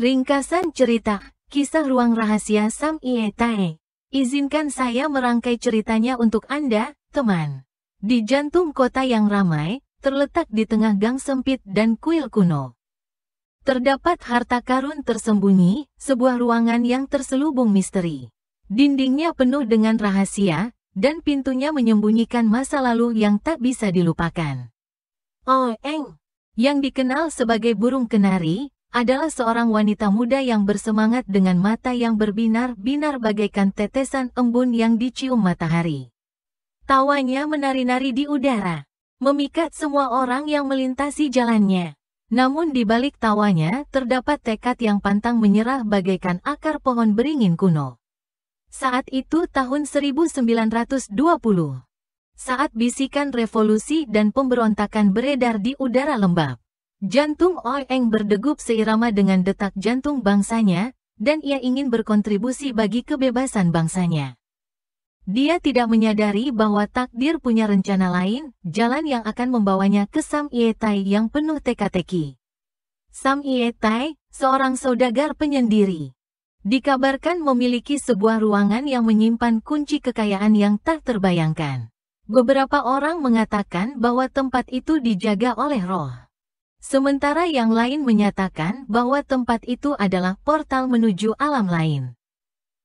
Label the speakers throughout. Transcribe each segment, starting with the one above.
Speaker 1: Ringkasan cerita, kisah ruang rahasia Sam Tae. Izinkan saya merangkai ceritanya untuk Anda, teman. Di jantung kota yang ramai, terletak di tengah gang sempit dan kuil kuno. Terdapat harta karun tersembunyi, sebuah ruangan yang terselubung misteri. Dindingnya penuh dengan rahasia, dan pintunya menyembunyikan masa lalu yang tak bisa dilupakan. Oh Eng, yang dikenal sebagai burung kenari, adalah seorang wanita muda yang bersemangat dengan mata yang berbinar-binar bagaikan tetesan embun yang dicium matahari. Tawanya menari-nari di udara, memikat semua orang yang melintasi jalannya. Namun di balik tawanya terdapat tekad yang pantang menyerah bagaikan akar pohon beringin kuno. Saat itu tahun 1920. Saat bisikan revolusi dan pemberontakan beredar di udara lembab. Jantung Oeng berdegup seirama dengan detak jantung bangsanya, dan ia ingin berkontribusi bagi kebebasan bangsanya. Dia tidak menyadari bahwa takdir punya rencana lain, jalan yang akan membawanya ke Sam Yetai yang penuh teka-teki. Sam Yetai, seorang saudagar penyendiri. Dikabarkan memiliki sebuah ruangan yang menyimpan kunci kekayaan yang tak terbayangkan. Beberapa orang mengatakan bahwa tempat itu dijaga oleh roh. Sementara yang lain menyatakan bahwa tempat itu adalah portal menuju alam lain.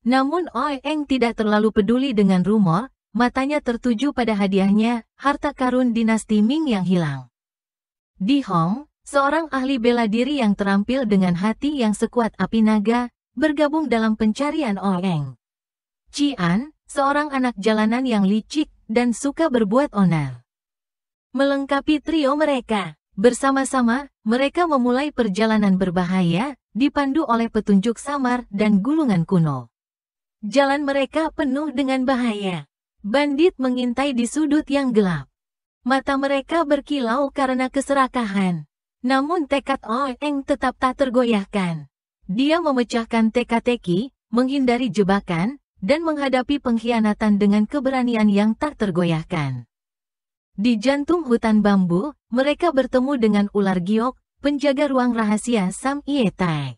Speaker 1: Namun Oeng tidak terlalu peduli dengan rumor, matanya tertuju pada hadiahnya, harta karun dinasti Ming yang hilang. Di Hong, seorang ahli bela diri yang terampil dengan hati yang sekuat api naga, bergabung dalam pencarian Oeng. Cian, seorang anak jalanan yang licik dan suka berbuat onar. Melengkapi trio mereka. Bersama-sama, mereka memulai perjalanan berbahaya, dipandu oleh petunjuk samar dan gulungan kuno. Jalan mereka penuh dengan bahaya. Bandit mengintai di sudut yang gelap. Mata mereka berkilau karena keserakahan. Namun tekad Oeng tetap tak tergoyahkan. Dia memecahkan teka-teki, menghindari jebakan, dan menghadapi pengkhianatan dengan keberanian yang tak tergoyahkan. Di jantung hutan bambu, mereka bertemu dengan ular giok, penjaga ruang rahasia Sam Ietai.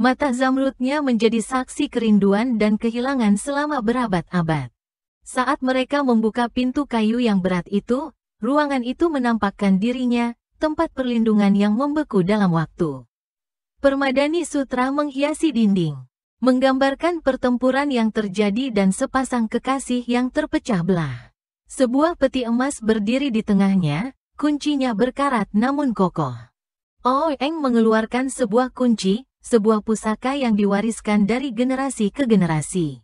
Speaker 1: Mata zamrudnya menjadi saksi kerinduan dan kehilangan selama berabad-abad. Saat mereka membuka pintu kayu yang berat itu, ruangan itu menampakkan dirinya, tempat perlindungan yang membeku dalam waktu. Permadani Sutra menghiasi dinding, menggambarkan pertempuran yang terjadi dan sepasang kekasih yang terpecah belah. Sebuah peti emas berdiri di tengahnya, kuncinya berkarat namun kokoh. Oh Eng mengeluarkan sebuah kunci, sebuah pusaka yang diwariskan dari generasi ke generasi.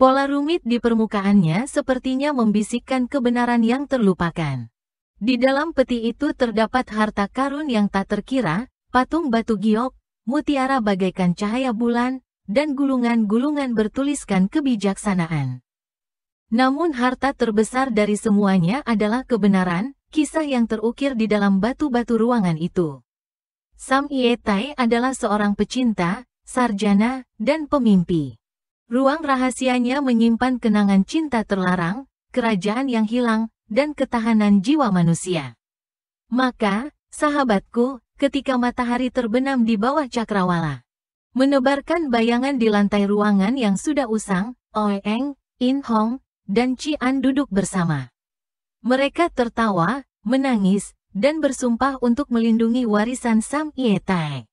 Speaker 1: Pola rumit di permukaannya sepertinya membisikkan kebenaran yang terlupakan. Di dalam peti itu terdapat harta karun yang tak terkira, patung batu giok, mutiara bagaikan cahaya bulan, dan gulungan-gulungan bertuliskan kebijaksanaan. Namun harta terbesar dari semuanya adalah kebenaran, kisah yang terukir di dalam batu-batu ruangan itu. Sam Yetai adalah seorang pecinta, sarjana, dan pemimpi. Ruang rahasianya menyimpan kenangan cinta terlarang, kerajaan yang hilang, dan ketahanan jiwa manusia. Maka, sahabatku, ketika matahari terbenam di bawah cakrawala, menebarkan bayangan di lantai ruangan yang sudah usang, Oeng, In Hong, dan Cian duduk bersama. Mereka tertawa, menangis, dan bersumpah untuk melindungi warisan Sam Yetai.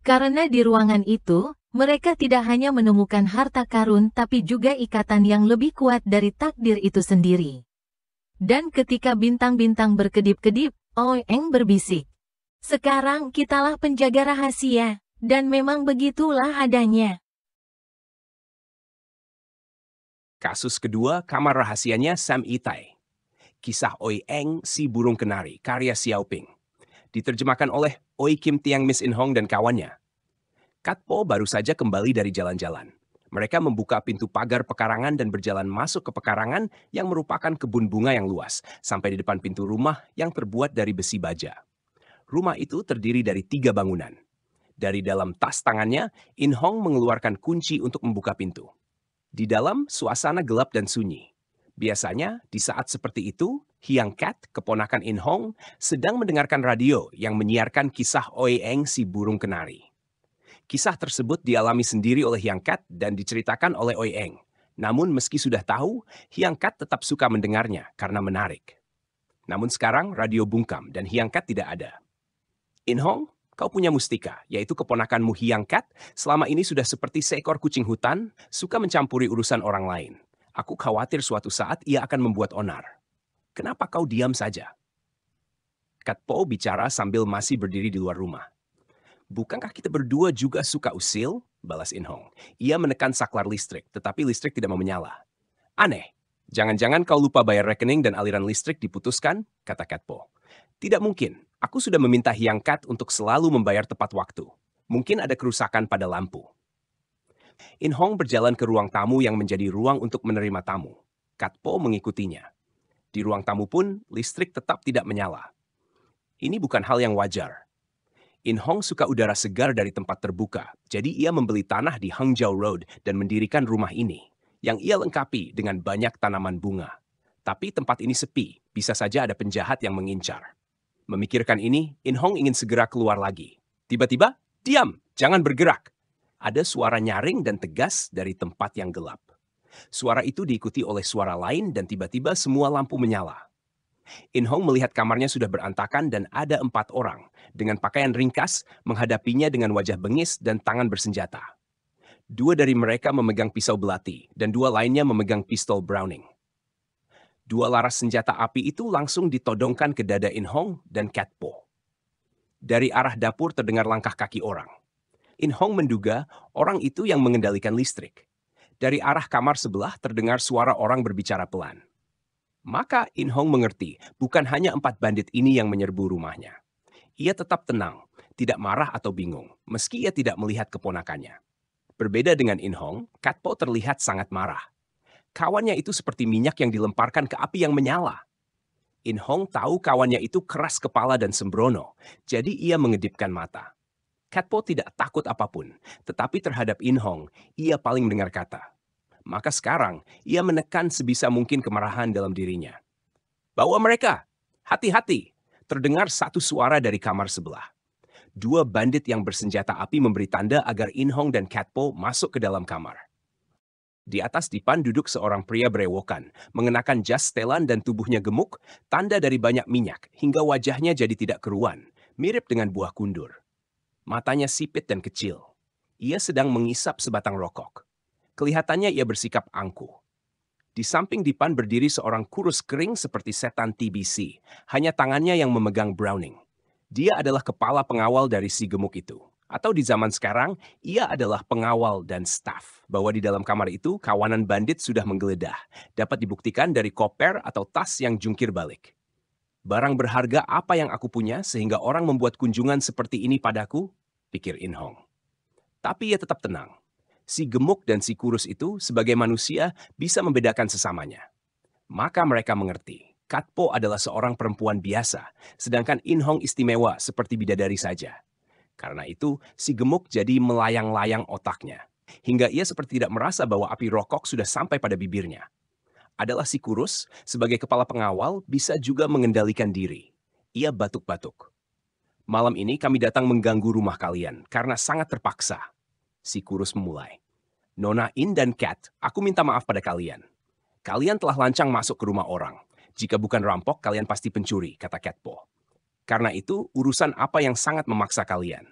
Speaker 1: Karena di ruangan itu, mereka tidak hanya menemukan harta karun tapi juga ikatan yang lebih kuat dari takdir itu sendiri. Dan ketika bintang-bintang berkedip-kedip, Oeng berbisik. Sekarang kitalah penjaga rahasia, dan memang begitulah adanya.
Speaker 2: Kasus kedua, kamar rahasianya Sam Itai. Kisah Oi Eng, si burung kenari, karya xiao ping Diterjemahkan oleh Oi Kim Tiang Miss In Hong dan kawannya. Katpo baru saja kembali dari jalan-jalan. Mereka membuka pintu pagar pekarangan dan berjalan masuk ke pekarangan yang merupakan kebun bunga yang luas, sampai di depan pintu rumah yang terbuat dari besi baja. Rumah itu terdiri dari tiga bangunan. Dari dalam tas tangannya, In Hong mengeluarkan kunci untuk membuka pintu. Di dalam suasana gelap dan sunyi, biasanya di saat seperti itu, Hyangkat Cat, keponakan In Hong, sedang mendengarkan radio yang menyiarkan kisah Oi Eng si burung kenari. Kisah tersebut dialami sendiri oleh Hyangkat Cat dan diceritakan oleh Oi Eng. Namun meski sudah tahu, Hyangkat Cat tetap suka mendengarnya karena menarik. Namun sekarang radio bungkam dan Hyangkat Cat tidak ada. In Hong, Kau punya Mustika, yaitu keponakanmu kat. selama ini sudah seperti seekor kucing hutan, suka mencampuri urusan orang lain. Aku khawatir suatu saat ia akan membuat onar. Kenapa kau diam saja? Kat Po bicara sambil masih berdiri di luar rumah. Bukankah kita berdua juga suka usil? Balas In Hong. Ia menekan saklar listrik, tetapi listrik tidak mau menyala. Aneh. Jangan-jangan kau lupa bayar rekening dan aliran listrik diputuskan, kata Kat Po. Tidak mungkin. Aku sudah meminta Hyangkat untuk selalu membayar tepat waktu. Mungkin ada kerusakan pada lampu. In Hong berjalan ke ruang tamu yang menjadi ruang untuk menerima tamu. Kat Po mengikutinya. Di ruang tamu pun, listrik tetap tidak menyala. Ini bukan hal yang wajar. In Hong suka udara segar dari tempat terbuka, jadi ia membeli tanah di Hangzhou Road dan mendirikan rumah ini, yang ia lengkapi dengan banyak tanaman bunga. Tapi tempat ini sepi, bisa saja ada penjahat yang mengincar. Memikirkan ini, In Hong ingin segera keluar lagi. Tiba-tiba, diam, jangan bergerak. Ada suara nyaring dan tegas dari tempat yang gelap. Suara itu diikuti oleh suara lain dan tiba-tiba semua lampu menyala. In Hong melihat kamarnya sudah berantakan dan ada empat orang dengan pakaian ringkas menghadapinya dengan wajah bengis dan tangan bersenjata. Dua dari mereka memegang pisau belati dan dua lainnya memegang pistol Browning dua laras senjata api itu langsung ditodongkan ke dada In Hong dan Cat Po. Dari arah dapur terdengar langkah kaki orang. In Hong menduga orang itu yang mengendalikan listrik. Dari arah kamar sebelah terdengar suara orang berbicara pelan. Maka In Hong mengerti, bukan hanya empat bandit ini yang menyerbu rumahnya. Ia tetap tenang, tidak marah atau bingung, meski ia tidak melihat keponakannya. Berbeda dengan In Hong, Kat Po terlihat sangat marah Kawannya itu seperti minyak yang dilemparkan ke api yang menyala. In Hong tahu kawannya itu keras kepala dan sembrono, jadi ia mengedipkan mata. Katpo tidak takut apapun, tetapi terhadap In Hong, ia paling mendengar kata. Maka sekarang, ia menekan sebisa mungkin kemarahan dalam dirinya. Bawa mereka! Hati-hati! Terdengar satu suara dari kamar sebelah. Dua bandit yang bersenjata api memberi tanda agar In Hong dan Katpo masuk ke dalam kamar. Di atas dipan duduk seorang pria berewokan, mengenakan jas setelan dan tubuhnya gemuk, tanda dari banyak minyak, hingga wajahnya jadi tidak keruan, mirip dengan buah kundur. Matanya sipit dan kecil. Ia sedang mengisap sebatang rokok. Kelihatannya ia bersikap angkuh. Di samping dipan berdiri seorang kurus kering seperti setan TBC, hanya tangannya yang memegang Browning. Dia adalah kepala pengawal dari si gemuk itu atau di zaman sekarang, ia adalah pengawal dan staf. Bahwa di dalam kamar itu, kawanan bandit sudah menggeledah. Dapat dibuktikan dari koper atau tas yang jungkir balik. Barang berharga apa yang aku punya sehingga orang membuat kunjungan seperti ini padaku? Pikir In Hong. Tapi ia tetap tenang. Si gemuk dan si kurus itu sebagai manusia bisa membedakan sesamanya. Maka mereka mengerti. Katpo adalah seorang perempuan biasa, sedangkan In Hong istimewa seperti bidadari saja. Karena itu, si gemuk jadi melayang-layang otaknya, hingga ia seperti tidak merasa bahwa api rokok sudah sampai pada bibirnya. Adalah si kurus, sebagai kepala pengawal, bisa juga mengendalikan diri. Ia batuk-batuk. Malam ini kami datang mengganggu rumah kalian, karena sangat terpaksa. Si kurus memulai. Nona In dan Cat, aku minta maaf pada kalian. Kalian telah lancang masuk ke rumah orang. Jika bukan rampok, kalian pasti pencuri, kata Catpo. Karena itu, urusan apa yang sangat memaksa kalian.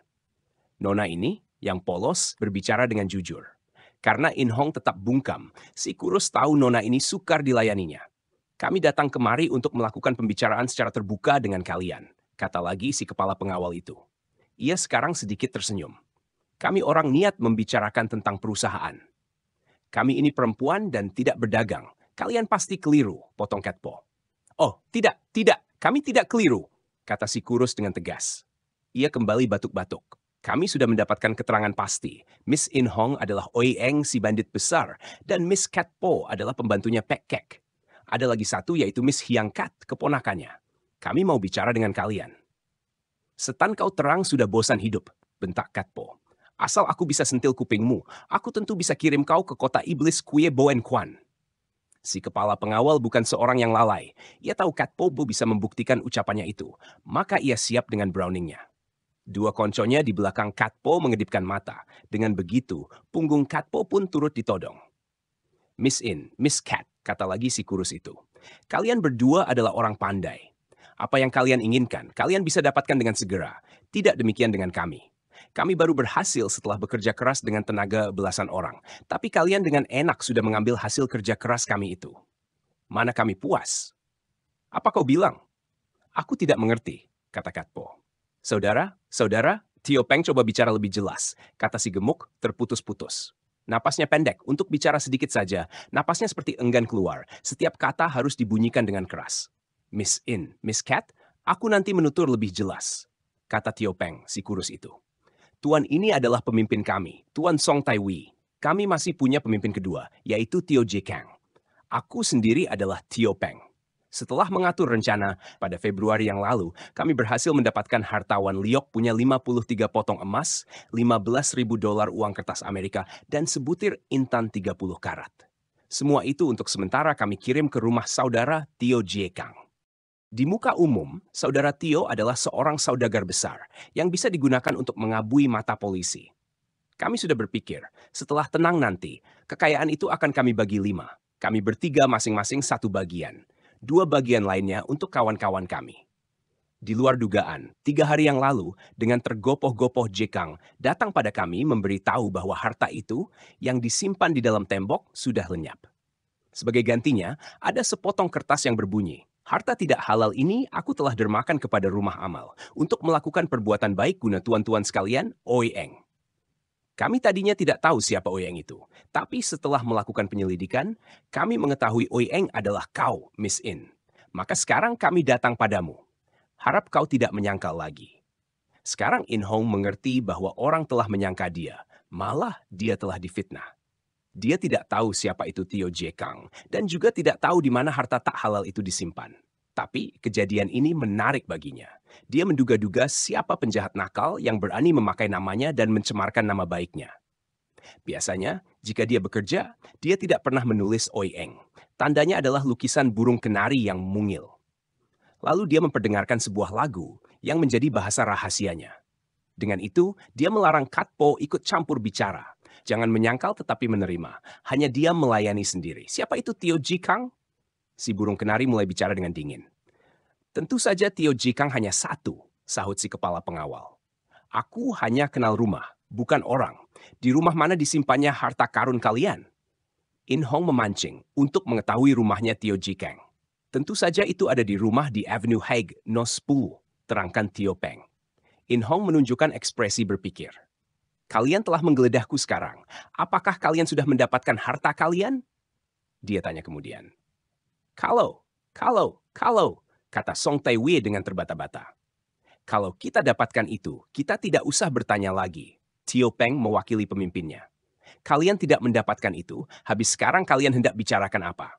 Speaker 2: Nona ini, yang polos, berbicara dengan jujur. Karena In Hong tetap bungkam, si kurus tahu Nona ini sukar dilayaninya. Kami datang kemari untuk melakukan pembicaraan secara terbuka dengan kalian, kata lagi si kepala pengawal itu. Ia sekarang sedikit tersenyum. Kami orang niat membicarakan tentang perusahaan. Kami ini perempuan dan tidak berdagang. Kalian pasti keliru, potong Ketpo. Oh, tidak, tidak, kami tidak keliru, kata si kurus dengan tegas. Ia kembali batuk-batuk. Kami sudah mendapatkan keterangan pasti. Miss In Hong adalah Oi Eng si bandit besar, dan Miss Cat Po adalah pembantunya Pek Kek. Ada lagi satu yaitu Miss Hyang Kat, keponakannya. Kami mau bicara dengan kalian. Setan kau terang sudah bosan hidup, bentak Kat Po. Asal aku bisa sentil kupingmu, aku tentu bisa kirim kau ke kota iblis Kue Boen Kwan. Si kepala pengawal bukan seorang yang lalai. Ia tahu Kat Pobo bisa membuktikan ucapannya itu, maka ia siap dengan Browningnya. Dua konconya di belakang Katpo mengedipkan mata. Dengan begitu, punggung Katpo pun turut ditodong. Miss In, Miss Cat, kata lagi si kurus itu. Kalian berdua adalah orang pandai. Apa yang kalian inginkan, kalian bisa dapatkan dengan segera. Tidak demikian dengan kami. Kami baru berhasil setelah bekerja keras dengan tenaga belasan orang, tapi kalian dengan enak sudah mengambil hasil kerja keras kami itu. Mana kami puas? Apa kau bilang? Aku tidak mengerti, kata Katpo. Saudara, saudara, Tio Peng coba bicara lebih jelas, kata si gemuk terputus-putus. Napasnya pendek, untuk bicara sedikit saja, napasnya seperti enggan keluar. Setiap kata harus dibunyikan dengan keras. Miss In, Miss Cat, aku nanti menutur lebih jelas, kata Tio Peng, si kurus itu. Tuan ini adalah pemimpin kami, Tuan Song Tai Wei. Kami masih punya pemimpin kedua, yaitu Tio Jie Kang. Aku sendiri adalah Tio Peng. Setelah mengatur rencana, pada Februari yang lalu, kami berhasil mendapatkan hartawan Liok punya 53 potong emas, 15 ribu dolar uang kertas Amerika, dan sebutir intan 30 karat. Semua itu untuk sementara kami kirim ke rumah saudara Tio Jie Kang. Di muka umum, saudara Tio adalah seorang saudagar besar yang bisa digunakan untuk mengabui mata polisi. Kami sudah berpikir, setelah tenang nanti, kekayaan itu akan kami bagi lima. Kami bertiga masing-masing satu bagian. Dua bagian lainnya untuk kawan-kawan kami. Di luar dugaan, tiga hari yang lalu, dengan tergopoh-gopoh Jekang datang pada kami memberitahu bahwa harta itu yang disimpan di dalam tembok sudah lenyap. Sebagai gantinya, ada sepotong kertas yang berbunyi, Harta tidak halal ini aku telah dermakan kepada rumah amal untuk melakukan perbuatan baik guna tuan-tuan sekalian, Oi Eng. Kami tadinya tidak tahu siapa Eng itu, tapi setelah melakukan penyelidikan, kami mengetahui Eng adalah kau, Miss In. Maka sekarang kami datang padamu. Harap kau tidak menyangkal lagi. Sekarang In Hong mengerti bahwa orang telah menyangka dia, malah dia telah difitnah. Dia tidak tahu siapa itu Tio Jekang dan juga tidak tahu di mana harta tak halal itu disimpan. Tapi kejadian ini menarik baginya. Dia menduga-duga siapa penjahat nakal yang berani memakai namanya dan mencemarkan nama baiknya. Biasanya, jika dia bekerja, dia tidak pernah menulis Oi Eng. Tandanya adalah lukisan burung kenari yang mungil. Lalu dia memperdengarkan sebuah lagu yang menjadi bahasa rahasianya. Dengan itu, dia melarang Katpo ikut campur bicara. Jangan menyangkal tetapi menerima. Hanya dia melayani sendiri. Siapa itu Tio Jikang? Si burung kenari mulai bicara dengan dingin. Tentu saja Tio Jikang hanya satu, sahut si kepala pengawal. Aku hanya kenal rumah, bukan orang. Di rumah mana disimpannya harta karun kalian? In Hong memancing untuk mengetahui rumahnya Tio Jikang. Tentu saja itu ada di rumah di Avenue Haig No 10, terangkan Tio Peng. In Hong menunjukkan ekspresi berpikir. Kalian telah menggeledahku sekarang. Apakah kalian sudah mendapatkan harta kalian? Dia tanya kemudian. Kalau, kalau, kalau, kata Song Tai Wei dengan terbata-bata. Kalau kita dapatkan itu, kita tidak usah bertanya lagi. Tio Peng mewakili pemimpinnya. Kalian tidak mendapatkan itu, habis sekarang kalian hendak bicarakan apa?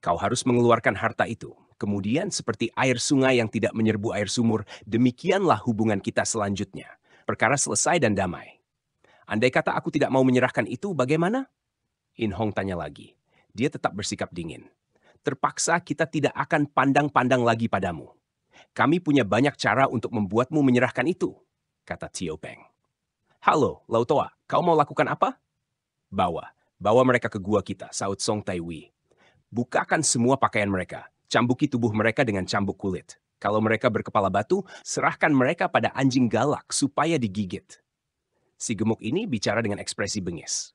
Speaker 2: Kau harus mengeluarkan harta itu, Kemudian seperti air sungai yang tidak menyerbu air sumur, demikianlah hubungan kita selanjutnya. Perkara selesai dan damai. Andai kata aku tidak mau menyerahkan itu, bagaimana? In Hong tanya lagi. Dia tetap bersikap dingin. Terpaksa kita tidak akan pandang-pandang lagi padamu. Kami punya banyak cara untuk membuatmu menyerahkan itu, kata Tio Peng. Halo, Lautoa, kau mau lakukan apa? Bawa, bawa mereka ke gua kita, saut Song Tai Wei. Bukakan semua pakaian mereka, cambuki tubuh mereka dengan cambuk kulit. Kalau mereka berkepala batu, serahkan mereka pada anjing galak supaya digigit. Si gemuk ini bicara dengan ekspresi bengis.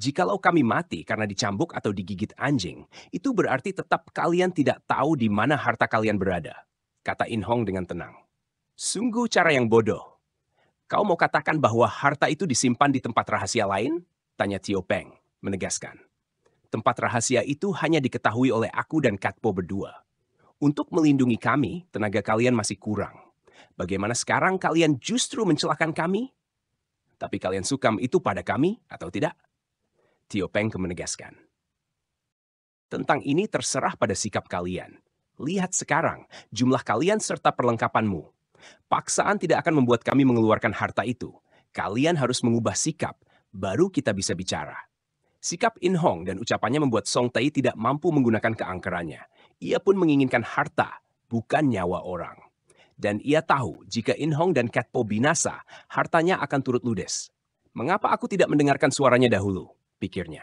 Speaker 2: Jikalau kami mati karena dicambuk atau digigit anjing, itu berarti tetap kalian tidak tahu di mana harta kalian berada, kata In Hong dengan tenang. Sungguh cara yang bodoh. Kau mau katakan bahwa harta itu disimpan di tempat rahasia lain? Tanya Tio Peng, menegaskan. Tempat rahasia itu hanya diketahui oleh aku dan Katpo berdua. Untuk melindungi kami, tenaga kalian masih kurang. Bagaimana sekarang kalian justru mencelakakan kami? Tapi kalian sukam itu pada kami atau tidak? Tio Peng menegaskan. Tentang ini terserah pada sikap kalian. Lihat sekarang, jumlah kalian serta perlengkapanmu. Paksaan tidak akan membuat kami mengeluarkan harta itu. Kalian harus mengubah sikap, baru kita bisa bicara. Sikap In Hong dan ucapannya membuat Song Tai tidak mampu menggunakan keangkerannya. Ia pun menginginkan harta, bukan nyawa orang. Dan ia tahu jika Inhong dan Po binasa, hartanya akan turut ludes. Mengapa aku tidak mendengarkan suaranya dahulu? Pikirnya.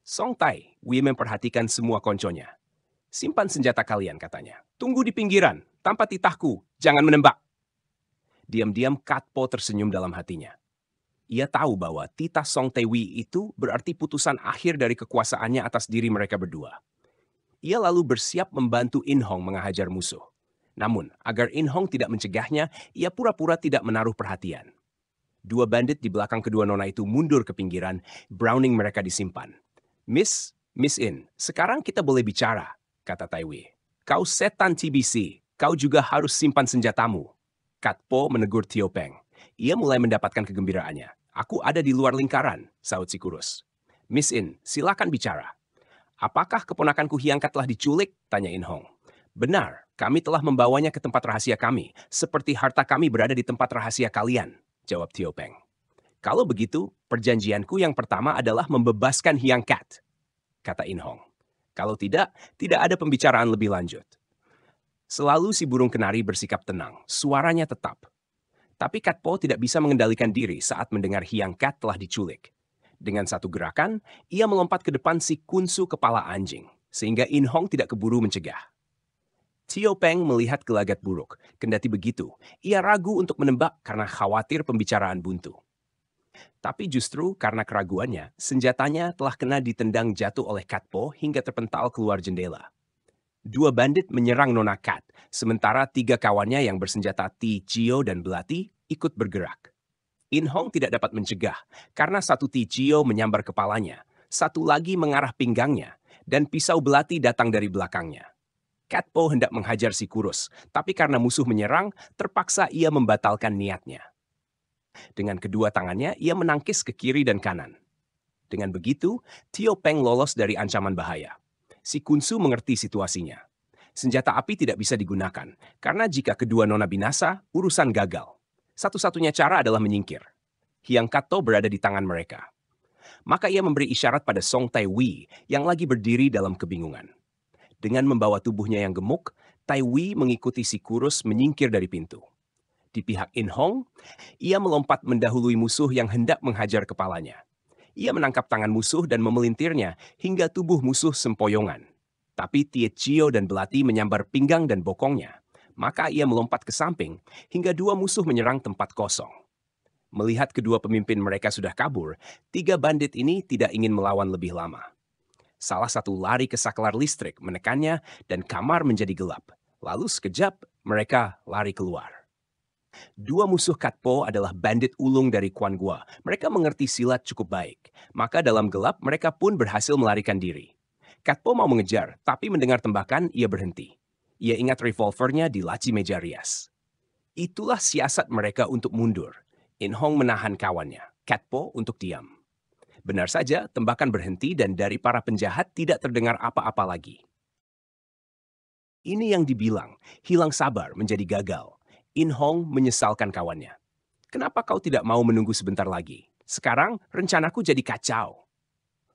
Speaker 2: Song Tai, Wei memperhatikan semua konconya. Simpan senjata kalian, katanya. Tunggu di pinggiran, tanpa titahku, jangan menembak. Diam-diam Katpo tersenyum dalam hatinya. Ia tahu bahwa titah Song Tai Wei itu berarti putusan akhir dari kekuasaannya atas diri mereka berdua. Ia lalu bersiap membantu Inhong menghajar musuh. Namun, agar In Hong tidak mencegahnya, ia pura-pura tidak menaruh perhatian. Dua bandit di belakang kedua nona itu mundur ke pinggiran, Browning mereka disimpan. Miss, Miss In, sekarang kita boleh bicara, kata Tai Wei. Kau setan TBC, kau juga harus simpan senjatamu. Kat Po menegur Tio Peng. Ia mulai mendapatkan kegembiraannya. Aku ada di luar lingkaran, saut si kurus. Miss In, silakan bicara. Apakah keponakanku Hiangka telah diculik? Tanya In Hong. Benar, kami telah membawanya ke tempat rahasia kami, seperti harta kami berada di tempat rahasia kalian, jawab Tio Peng. Kalau begitu, perjanjianku yang pertama adalah membebaskan Hiang Kat, kata In Hong. Kalau tidak, tidak ada pembicaraan lebih lanjut. Selalu si burung kenari bersikap tenang, suaranya tetap. Tapi Kat Po tidak bisa mengendalikan diri saat mendengar Hiang Kat telah diculik. Dengan satu gerakan, ia melompat ke depan si kunsu kepala anjing, sehingga In Hong tidak keburu mencegah. Tio Peng melihat gelagat buruk. Kendati begitu, ia ragu untuk menembak karena khawatir pembicaraan buntu. Tapi justru karena keraguannya, senjatanya telah kena ditendang jatuh oleh Katpo hingga terpental keluar jendela. Dua bandit menyerang Nona Kat, sementara tiga kawannya yang bersenjata Ti, Cio, dan Belati ikut bergerak. In Hong tidak dapat mencegah karena satu Ti Cio menyambar kepalanya, satu lagi mengarah pinggangnya, dan pisau Belati datang dari belakangnya. Catpo hendak menghajar si kurus, tapi karena musuh menyerang, terpaksa ia membatalkan niatnya. Dengan kedua tangannya, ia menangkis ke kiri dan kanan. Dengan begitu, Tio Peng lolos dari ancaman bahaya. Si Kunsu mengerti situasinya. Senjata api tidak bisa digunakan, karena jika kedua nona binasa, urusan gagal. Satu-satunya cara adalah menyingkir. Hyang Kato berada di tangan mereka maka ia memberi isyarat pada Song Tai Wei yang lagi berdiri dalam kebingungan. Dengan membawa tubuhnya yang gemuk, Tai Wei mengikuti si kurus menyingkir dari pintu. Di pihak In Hong, ia melompat mendahului musuh yang hendak menghajar kepalanya. Ia menangkap tangan musuh dan memelintirnya hingga tubuh musuh sempoyongan. Tapi Tie Chio dan Belati menyambar pinggang dan bokongnya. Maka ia melompat ke samping hingga dua musuh menyerang tempat kosong. Melihat kedua pemimpin mereka sudah kabur, tiga bandit ini tidak ingin melawan lebih lama. Salah satu lari ke saklar listrik, menekannya, dan kamar menjadi gelap. Lalu sekejap, mereka lari keluar. Dua musuh Katpo adalah bandit ulung dari Kwan Gua. Mereka mengerti silat cukup baik. Maka dalam gelap, mereka pun berhasil melarikan diri. Katpo mau mengejar, tapi mendengar tembakan, ia berhenti. Ia ingat revolvernya di laci meja rias. Itulah siasat mereka untuk mundur. In Hong menahan kawannya, Katpo untuk diam. Benar saja, tembakan berhenti dan dari para penjahat tidak terdengar apa-apa lagi. Ini yang dibilang, hilang sabar menjadi gagal. In Hong menyesalkan kawannya. Kenapa kau tidak mau menunggu sebentar lagi? Sekarang rencanaku jadi kacau.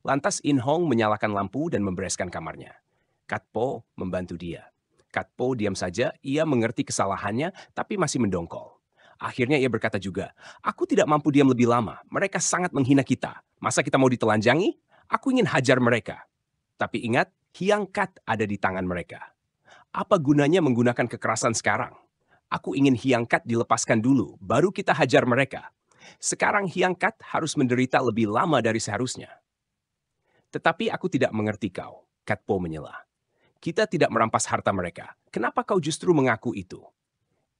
Speaker 2: Lantas In Hong menyalakan lampu dan membereskan kamarnya. Kat Po membantu dia. Kat Po diam saja, ia mengerti kesalahannya tapi masih mendongkol. Akhirnya ia berkata juga, Aku tidak mampu diam lebih lama. Mereka sangat menghina kita. Masa kita mau ditelanjangi? Aku ingin hajar mereka. Tapi ingat, hiangkat ada di tangan mereka. Apa gunanya menggunakan kekerasan sekarang? Aku ingin hiangkat dilepaskan dulu, baru kita hajar mereka. Sekarang hiangkat harus menderita lebih lama dari seharusnya. Tetapi aku tidak mengerti kau, Katpo menyela. Kita tidak merampas harta mereka. Kenapa kau justru mengaku itu?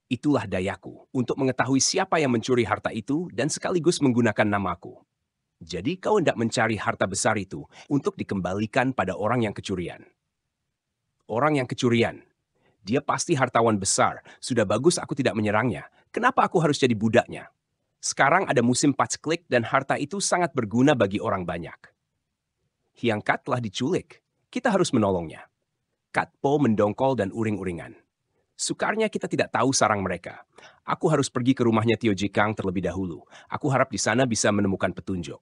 Speaker 2: itulah dayaku untuk mengetahui siapa yang mencuri harta itu dan sekaligus menggunakan namaku. Jadi kau hendak mencari harta besar itu untuk dikembalikan pada orang yang kecurian. Orang yang kecurian. Dia pasti hartawan besar. Sudah bagus aku tidak menyerangnya. Kenapa aku harus jadi budaknya? Sekarang ada musim patch click dan harta itu sangat berguna bagi orang banyak. Hiangkat telah diculik. Kita harus menolongnya. Katpo mendongkol dan uring-uringan. Sukarnya kita tidak tahu sarang mereka. Aku harus pergi ke rumahnya Tio Jikang terlebih dahulu. Aku harap di sana bisa menemukan petunjuk.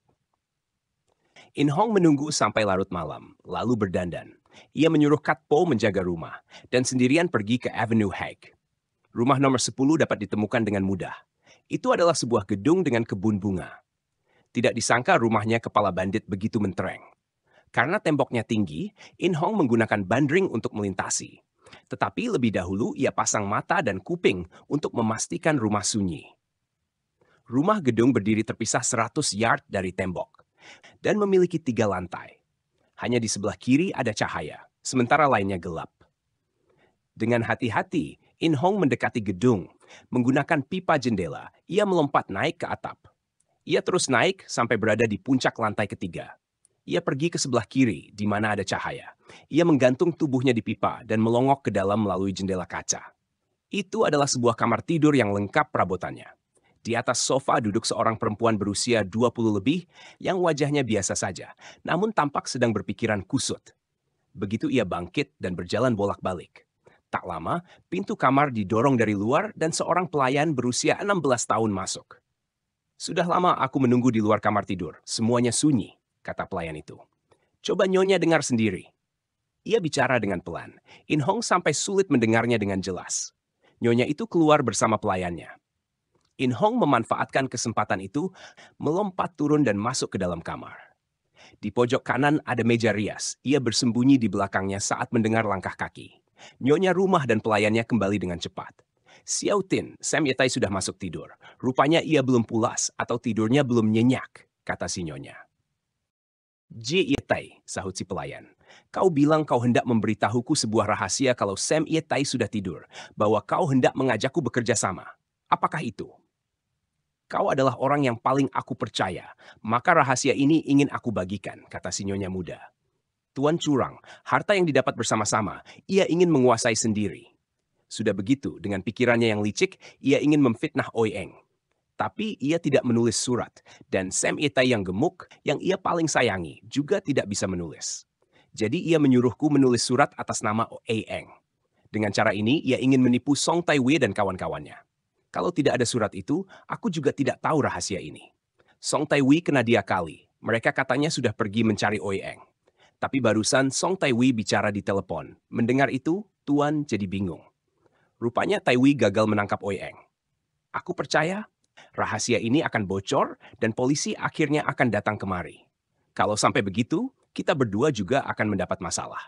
Speaker 2: In Hong menunggu sampai larut malam, lalu berdandan. Ia menyuruh Kat Po menjaga rumah, dan sendirian pergi ke Avenue Haig. Rumah nomor 10 dapat ditemukan dengan mudah. Itu adalah sebuah gedung dengan kebun bunga. Tidak disangka rumahnya kepala bandit begitu mentereng. Karena temboknya tinggi, In Hong menggunakan bandring untuk melintasi. Tetapi lebih dahulu ia pasang mata dan kuping untuk memastikan rumah sunyi. Rumah gedung berdiri terpisah 100 yard dari tembok dan memiliki tiga lantai. Hanya di sebelah kiri ada cahaya, sementara lainnya gelap. Dengan hati-hati, In Hong mendekati gedung. Menggunakan pipa jendela, ia melompat naik ke atap. Ia terus naik sampai berada di puncak lantai ketiga. Ia pergi ke sebelah kiri, di mana ada cahaya. Ia menggantung tubuhnya di pipa dan melongok ke dalam melalui jendela kaca. Itu adalah sebuah kamar tidur yang lengkap perabotannya. Di atas sofa duduk seorang perempuan berusia 20 lebih yang wajahnya biasa saja, namun tampak sedang berpikiran kusut. Begitu ia bangkit dan berjalan bolak-balik. Tak lama, pintu kamar didorong dari luar dan seorang pelayan berusia 16 tahun masuk. Sudah lama aku menunggu di luar kamar tidur, semuanya sunyi, kata pelayan itu. Coba nyonya dengar sendiri. Ia bicara dengan pelan. In Hong sampai sulit mendengarnya dengan jelas. Nyonya itu keluar bersama pelayannya. In Hong memanfaatkan kesempatan itu, melompat turun dan masuk ke dalam kamar. Di pojok kanan ada meja rias. Ia bersembunyi di belakangnya saat mendengar langkah kaki. Nyonya rumah dan pelayannya kembali dengan cepat. Xiao Tin, Sam Yetai sudah masuk tidur. Rupanya ia belum pulas atau tidurnya belum nyenyak, kata si nyonya. Ji Yetai, sahut si pelayan. Kau bilang kau hendak memberitahuku sebuah rahasia kalau Sam Yetai sudah tidur, bahwa kau hendak mengajakku bekerja sama. Apakah itu? Kau adalah orang yang paling aku percaya, maka rahasia ini ingin aku bagikan, kata sinyonya muda. Tuan curang, harta yang didapat bersama-sama, ia ingin menguasai sendiri. Sudah begitu, dengan pikirannya yang licik, ia ingin memfitnah Eng. Tapi ia tidak menulis surat, dan Sam Itai yang gemuk, yang ia paling sayangi, juga tidak bisa menulis. Jadi ia menyuruhku menulis surat atas nama Eng. Dengan cara ini, ia ingin menipu Song Tai Wei dan kawan-kawannya. Kalau tidak ada surat itu, aku juga tidak tahu rahasia ini. Song Tai Wei kena dia kali. Mereka katanya sudah pergi mencari Eng. Tapi barusan Song Tai Wei bicara di telepon. Mendengar itu, Tuan jadi bingung. Rupanya Tai Wei gagal menangkap Eng. Aku percaya rahasia ini akan bocor dan polisi akhirnya akan datang kemari. Kalau sampai begitu, kita berdua juga akan mendapat masalah.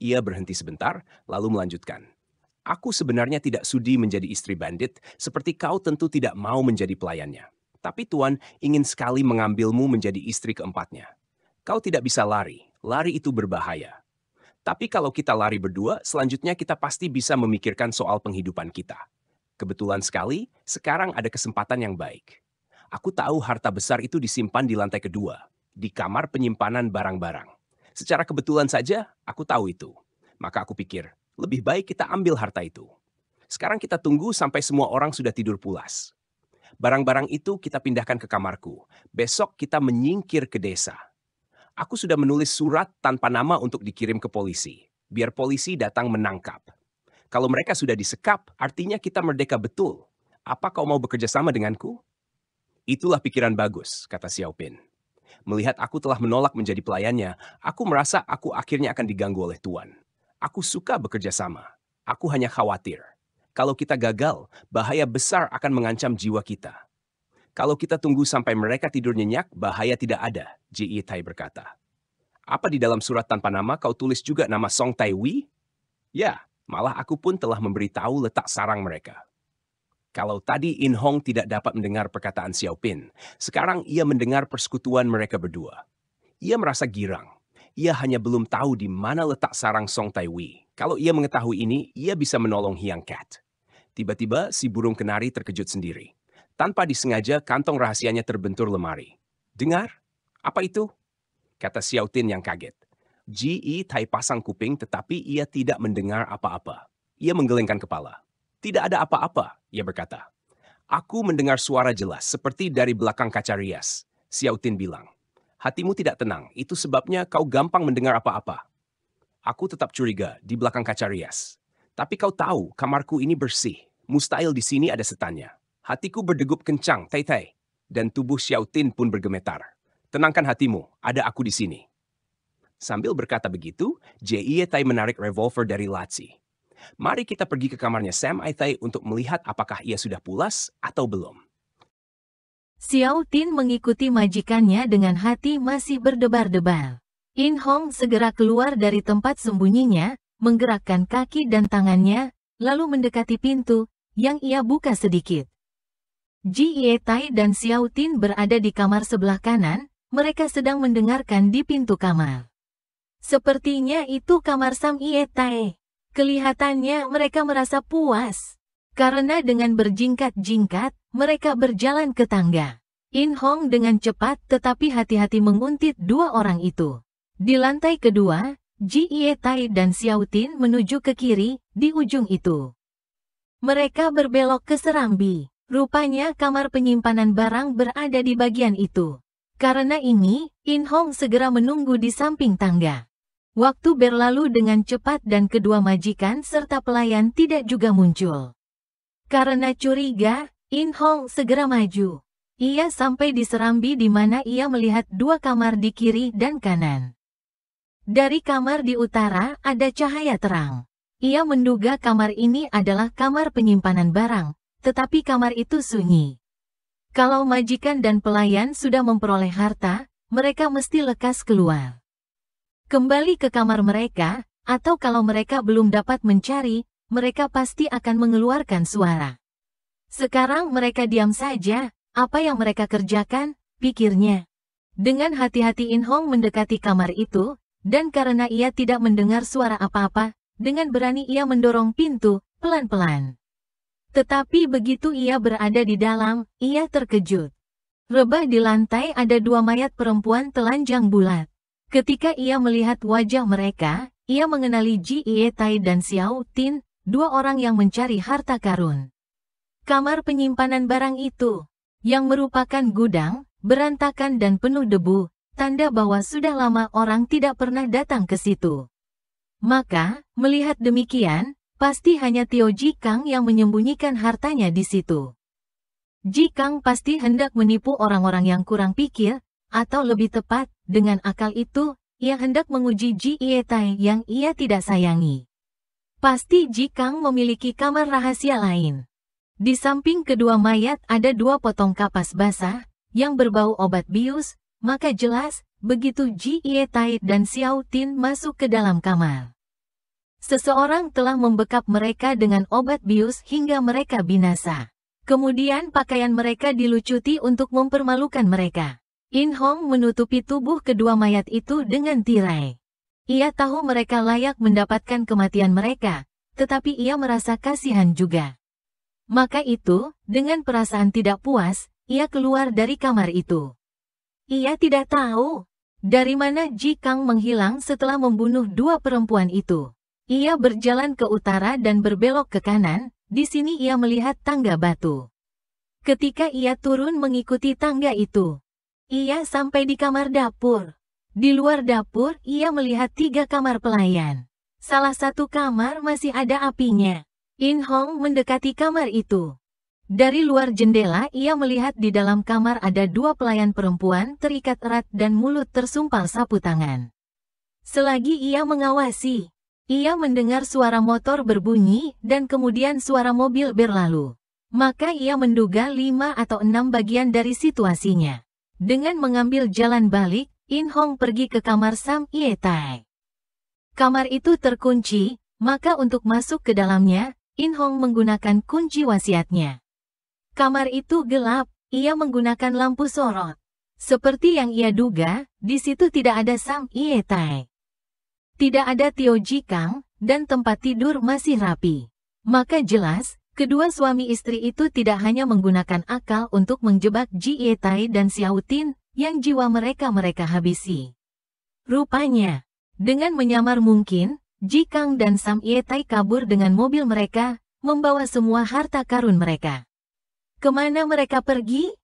Speaker 2: Ia berhenti sebentar, lalu melanjutkan. Aku sebenarnya tidak sudi menjadi istri bandit, seperti kau tentu tidak mau menjadi pelayannya. Tapi tuan ingin sekali mengambilmu menjadi istri keempatnya. Kau tidak bisa lari, lari itu berbahaya. Tapi kalau kita lari berdua, selanjutnya kita pasti bisa memikirkan soal penghidupan kita. Kebetulan sekali, sekarang ada kesempatan yang baik. Aku tahu harta besar itu disimpan di lantai kedua, di kamar penyimpanan barang-barang. Secara kebetulan saja, aku tahu itu. Maka aku pikir, lebih baik kita ambil harta itu. Sekarang kita tunggu sampai semua orang sudah tidur pulas. Barang-barang itu kita pindahkan ke kamarku. Besok kita menyingkir ke desa. Aku sudah menulis surat tanpa nama untuk dikirim ke polisi, biar polisi datang menangkap. Kalau mereka sudah disekap, artinya kita merdeka betul. Apa kau mau bekerja sama denganku? Itulah pikiran bagus, kata Xiaopin melihat aku telah menolak menjadi pelayannya, aku merasa aku akhirnya akan diganggu oleh Tuan. Aku suka bekerja sama. Aku hanya khawatir. Kalau kita gagal, bahaya besar akan mengancam jiwa kita. Kalau kita tunggu sampai mereka tidur nyenyak, bahaya tidak ada, Ji e Tai berkata. Apa di dalam surat tanpa nama kau tulis juga nama Song Tai Wei? Ya, malah aku pun telah memberitahu letak sarang mereka. Kalau tadi In Hong tidak dapat mendengar perkataan Xiao Pin, sekarang ia mendengar persekutuan mereka berdua. Ia merasa girang. Ia hanya belum tahu di mana letak sarang Song Tai Wei. Kalau ia mengetahui ini, ia bisa menolong Hiang Cat. Tiba-tiba, si burung kenari terkejut sendiri. Tanpa disengaja, kantong rahasianya terbentur lemari. Dengar? Apa itu? Kata Xiao Tin yang kaget. Ji Tai pasang kuping tetapi ia tidak mendengar apa-apa. Ia menggelengkan kepala. Tidak ada apa-apa, ia berkata. Aku mendengar suara jelas, seperti dari belakang kaca rias. Xiaotin bilang, hatimu tidak tenang, itu sebabnya kau gampang mendengar apa-apa. Aku tetap curiga di belakang kaca rias. Tapi kau tahu, kamarku ini bersih. Mustahil di sini ada setannya. Hatiku berdegup kencang, tai-tai. Dan tubuh Xiaotin pun bergemetar. Tenangkan hatimu, ada aku di sini. Sambil berkata begitu, J.I.E. Tai menarik revolver dari laci. Mari kita pergi ke kamarnya Sam Aitai untuk melihat apakah ia sudah pulas atau belum.
Speaker 1: Xiao Tin mengikuti majikannya dengan hati masih berdebar-debar. In Hong segera keluar dari tempat sembunyinya, menggerakkan kaki dan tangannya, lalu mendekati pintu, yang ia buka sedikit. Ji Ye Tai dan Xiao Tin berada di kamar sebelah kanan, mereka sedang mendengarkan di pintu kamar. Sepertinya itu kamar Sam Ye Tai. Kelihatannya mereka merasa puas. Karena dengan berjingkat-jingkat, mereka berjalan ke tangga. In Hong dengan cepat tetapi hati-hati menguntit dua orang itu. Di lantai kedua, Ji Ye Tai dan Xiao Tin menuju ke kiri, di ujung itu. Mereka berbelok ke serambi. Rupanya kamar penyimpanan barang berada di bagian itu. Karena ini, In Hong segera menunggu di samping tangga. Waktu berlalu dengan cepat dan kedua majikan serta pelayan tidak juga muncul. Karena curiga, In Hong segera maju. Ia sampai di serambi di mana ia melihat dua kamar di kiri dan kanan. Dari kamar di utara ada cahaya terang. Ia menduga kamar ini adalah kamar penyimpanan barang, tetapi kamar itu sunyi. Kalau majikan dan pelayan sudah memperoleh harta, mereka mesti lekas keluar kembali ke kamar mereka, atau kalau mereka belum dapat mencari, mereka pasti akan mengeluarkan suara. Sekarang mereka diam saja, apa yang mereka kerjakan, pikirnya. Dengan hati-hati In Hong mendekati kamar itu, dan karena ia tidak mendengar suara apa-apa, dengan berani ia mendorong pintu, pelan-pelan. Tetapi begitu ia berada di dalam, ia terkejut. Rebah di lantai ada dua mayat perempuan telanjang bulat. Ketika ia melihat wajah mereka, ia mengenali Ji Ye Tai dan Xiao Tin, dua orang yang mencari harta karun. Kamar penyimpanan barang itu, yang merupakan gudang, berantakan dan penuh debu, tanda bahwa sudah lama orang tidak pernah datang ke situ. Maka, melihat demikian, pasti hanya Tio Ji Kang yang menyembunyikan hartanya di situ. Ji Kang pasti hendak menipu orang-orang yang kurang pikir, atau lebih tepat, dengan akal itu, ia hendak menguji Ji Tai yang ia tidak sayangi. Pasti Ji Kang memiliki kamar rahasia lain. Di samping kedua mayat ada dua potong kapas basah, yang berbau obat bius, maka jelas, begitu Ji Tai dan Xiao Tin masuk ke dalam kamar. Seseorang telah membekap mereka dengan obat bius hingga mereka binasa. Kemudian pakaian mereka dilucuti untuk mempermalukan mereka. In Hong menutupi tubuh kedua mayat itu dengan tirai. Ia tahu mereka layak mendapatkan kematian mereka, tetapi ia merasa kasihan juga. Maka itu, dengan perasaan tidak puas, ia keluar dari kamar itu. Ia tidak tahu dari mana Ji Kang menghilang setelah membunuh dua perempuan itu. Ia berjalan ke utara dan berbelok ke kanan, di sini ia melihat tangga batu. Ketika ia turun mengikuti tangga itu, ia sampai di kamar dapur. Di luar dapur, ia melihat tiga kamar pelayan. Salah satu kamar masih ada apinya. In Hong mendekati kamar itu. Dari luar jendela ia melihat di dalam kamar ada dua pelayan perempuan terikat erat dan mulut tersumpal sapu tangan. Selagi ia mengawasi, ia mendengar suara motor berbunyi dan kemudian suara mobil berlalu. Maka ia menduga lima atau enam bagian dari situasinya. Dengan mengambil jalan balik, In Hong pergi ke kamar Sam Ye Tai. Kamar itu terkunci, maka untuk masuk ke dalamnya, In Hong menggunakan kunci wasiatnya. Kamar itu gelap, ia menggunakan lampu sorot. Seperti yang ia duga, di situ tidak ada Sam Ye Tai. Tidak ada Tio Ji Kang, dan tempat tidur masih rapi. Maka jelas, Kedua suami istri itu tidak hanya menggunakan akal untuk menjebak Ji Tai dan Xiaotin, yang jiwa mereka mereka habisi. Rupanya, dengan menyamar mungkin, Ji Kang dan Sam Tai kabur dengan mobil mereka, membawa semua harta karun mereka. Kemana mereka pergi?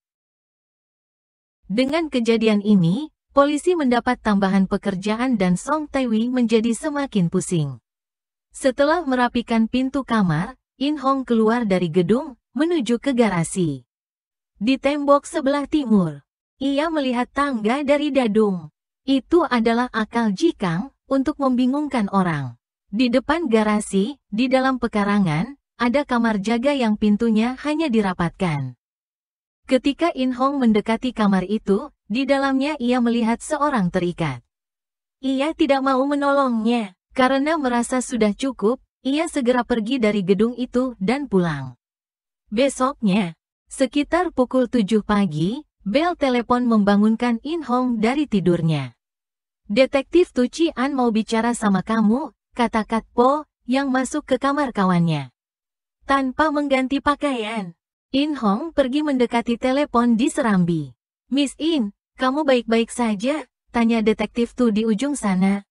Speaker 1: Dengan kejadian ini, polisi mendapat tambahan pekerjaan dan Song Taewi menjadi semakin pusing. Setelah merapikan pintu kamar, In Hong keluar dari gedung, menuju ke garasi. Di tembok sebelah timur, ia melihat tangga dari Dadung. Itu adalah akal jikang untuk membingungkan orang. Di depan garasi, di dalam pekarangan, ada kamar jaga yang pintunya hanya dirapatkan. Ketika In Hong mendekati kamar itu, di dalamnya ia melihat seorang terikat. Ia tidak mau menolongnya, karena merasa sudah cukup, ia segera pergi dari gedung itu dan pulang. Besoknya, sekitar pukul 7 pagi, bel telepon membangunkan In Hong dari tidurnya. Detektif Tuci An mau bicara sama kamu, kata Kat Po, yang masuk ke kamar kawannya. Tanpa mengganti pakaian, In Hong pergi mendekati telepon di serambi. Miss In, kamu baik-baik saja? Tanya detektif Tu di ujung sana.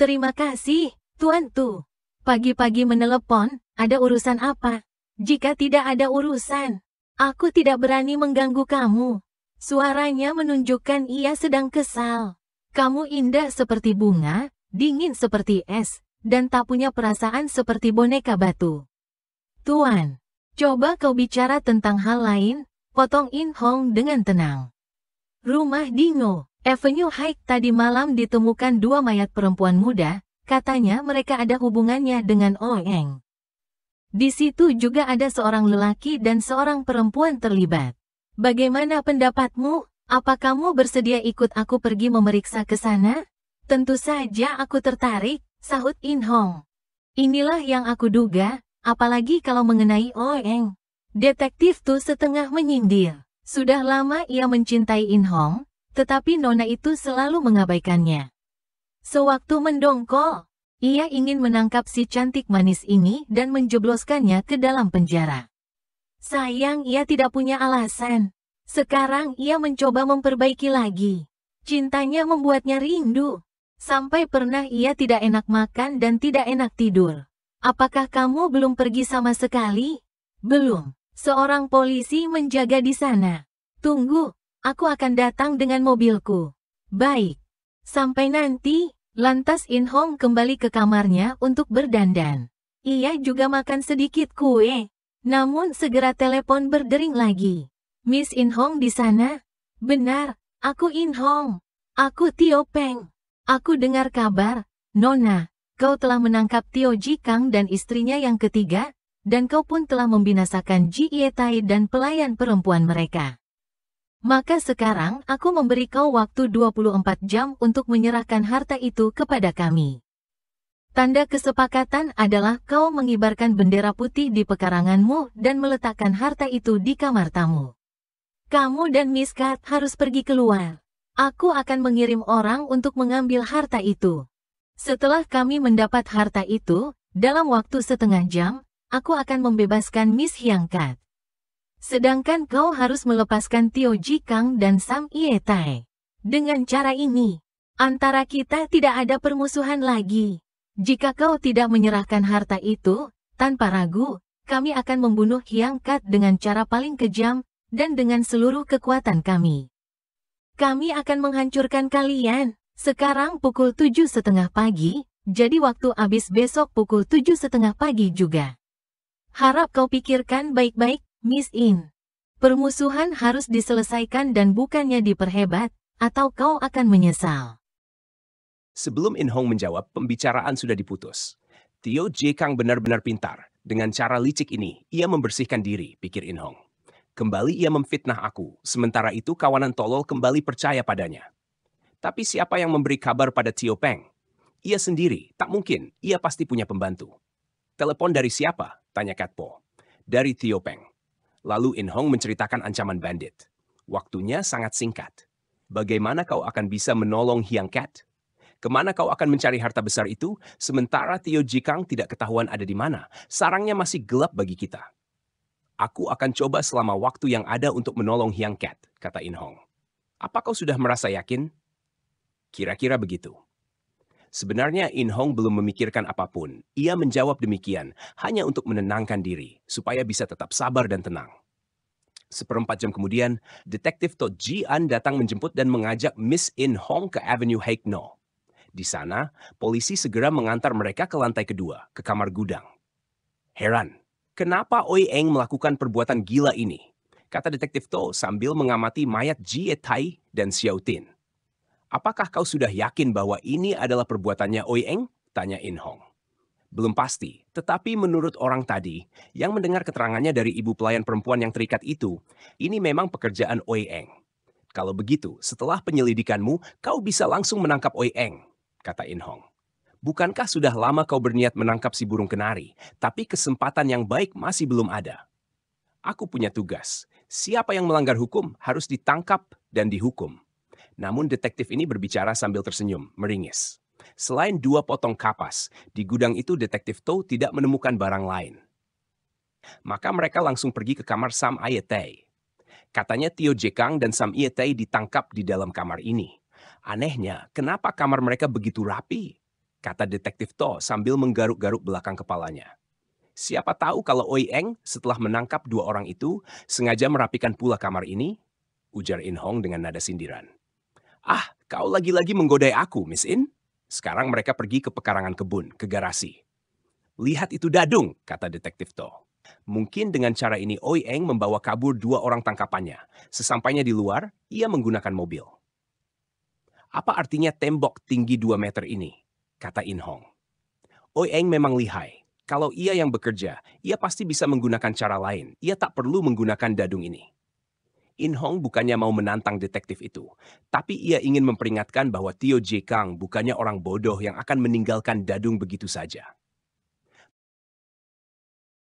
Speaker 1: Terima kasih, Tuan Tu. Pagi-pagi menelepon, ada urusan apa? Jika tidak ada urusan, aku tidak berani mengganggu kamu. Suaranya menunjukkan ia sedang kesal. Kamu indah seperti bunga, dingin seperti es, dan tak punya perasaan seperti boneka batu. Tuan, coba kau bicara tentang hal lain, potong In Hong dengan tenang. Rumah Dingo, Avenue Hike tadi malam ditemukan dua mayat perempuan muda, Katanya mereka ada hubungannya dengan Oeng. Di situ juga ada seorang lelaki dan seorang perempuan terlibat. Bagaimana pendapatmu? Apa kamu bersedia ikut aku pergi memeriksa ke sana? Tentu saja aku tertarik, sahut In Hong. Inilah yang aku duga, apalagi kalau mengenai Oeng. Detektif Tu setengah menyindir. Sudah lama ia mencintai In Hong, tetapi Nona itu selalu mengabaikannya. Sewaktu mendongkol, ia ingin menangkap si cantik manis ini dan menjebloskannya ke dalam penjara. Sayang ia tidak punya alasan. Sekarang ia mencoba memperbaiki lagi. Cintanya membuatnya rindu. Sampai pernah ia tidak enak makan dan tidak enak tidur. Apakah kamu belum pergi sama sekali? Belum. Seorang polisi menjaga di sana. Tunggu, aku akan datang dengan mobilku. Baik. Sampai nanti. Lantas In Hong kembali ke kamarnya untuk berdandan. Ia juga makan sedikit kue. Namun segera telepon berdering lagi. Miss In Hong di sana? Benar, aku In Hong. Aku Tio Peng. Aku dengar kabar, Nona, kau telah menangkap Tio Ji Kang dan istrinya yang ketiga, dan kau pun telah membinasakan Ji Ye Tai dan pelayan perempuan mereka. Maka sekarang aku memberi kau waktu 24 jam untuk menyerahkan harta itu kepada kami. Tanda kesepakatan adalah kau mengibarkan bendera putih di pekaranganmu dan meletakkan harta itu di kamar tamu. Kamu dan Miss Kat harus pergi keluar. Aku akan mengirim orang untuk mengambil harta itu. Setelah kami mendapat harta itu, dalam waktu setengah jam, aku akan membebaskan Miss Hyangkat. Sedangkan kau harus melepaskan Tio Jikang dan Sam Ietai. Dengan cara ini, antara kita tidak ada permusuhan lagi. Jika kau tidak menyerahkan harta itu, tanpa ragu, kami akan membunuh Hyang Kat dengan cara paling kejam, dan dengan seluruh kekuatan kami. Kami akan menghancurkan kalian. Sekarang pukul tujuh setengah pagi, jadi waktu habis besok pukul tujuh setengah pagi juga. Harap kau pikirkan baik-baik Miss In. Permusuhan harus diselesaikan dan bukannya diperhebat, atau kau akan menyesal.
Speaker 2: Sebelum In Hong menjawab, pembicaraan sudah diputus. Tio J. Kang benar-benar pintar. Dengan cara licik ini, ia membersihkan diri, pikir In Hong. Kembali ia memfitnah aku, sementara itu kawanan tolol kembali percaya padanya. Tapi siapa yang memberi kabar pada Tio Peng? Ia sendiri, tak mungkin, ia pasti punya pembantu. Telepon dari siapa? Tanya Katpo. Dari Tio Peng. Lalu In Hong menceritakan ancaman bandit. Waktunya sangat singkat. Bagaimana kau akan bisa menolong Hiang Cat? Kemana kau akan mencari harta besar itu, sementara Tio Jikang tidak ketahuan ada di mana? Sarangnya masih gelap bagi kita. Aku akan coba selama waktu yang ada untuk menolong Hiang Cat, kata In Hong. Apa kau sudah merasa yakin? Kira-kira begitu. Sebenarnya In Hong belum memikirkan apapun. Ia menjawab demikian, hanya untuk menenangkan diri, supaya bisa tetap sabar dan tenang. Seperempat jam kemudian, detektif To Ji An datang menjemput dan mengajak Miss In Hong ke Avenue No. Di sana, polisi segera mengantar mereka ke lantai kedua, ke kamar gudang. Heran, kenapa Oi Eng melakukan perbuatan gila ini? Kata detektif To sambil mengamati mayat Ji Tai dan Xiao Tin. Apakah kau sudah yakin bahwa ini adalah perbuatannya Oi Eng? Tanya In Hong. Belum pasti, tetapi menurut orang tadi, yang mendengar keterangannya dari ibu pelayan perempuan yang terikat itu, ini memang pekerjaan Oi Eng. Kalau begitu, setelah penyelidikanmu, kau bisa langsung menangkap Oi Eng. kata In Hong. Bukankah sudah lama kau berniat menangkap si burung kenari, tapi kesempatan yang baik masih belum ada? Aku punya tugas. Siapa yang melanggar hukum harus ditangkap dan dihukum. Namun detektif ini berbicara sambil tersenyum, meringis. Selain dua potong kapas, di gudang itu detektif Tow tidak menemukan barang lain. Maka mereka langsung pergi ke kamar Sam Ayetei. Katanya Tio Jekang dan Sam Ietei ditangkap di dalam kamar ini. Anehnya, kenapa kamar mereka begitu rapi? Kata detektif To sambil menggaruk-garuk belakang kepalanya. Siapa tahu kalau Oi Eng setelah menangkap dua orang itu sengaja merapikan pula kamar ini? Ujar In Hong dengan nada sindiran. Ah, kau lagi-lagi menggodai aku, Miss In. Sekarang mereka pergi ke pekarangan kebun, ke garasi. Lihat itu dadung, kata detektif To. Mungkin dengan cara ini Oi Eng membawa kabur dua orang tangkapannya. Sesampainya di luar, ia menggunakan mobil. Apa artinya tembok tinggi dua meter ini? Kata In Hong. Oi Eng memang lihai. Kalau ia yang bekerja, ia pasti bisa menggunakan cara lain. Ia tak perlu menggunakan dadung ini. In Hong bukannya mau menantang detektif itu, tapi ia ingin memperingatkan bahwa Tio J. Kang bukannya orang bodoh yang akan meninggalkan Dadung begitu saja.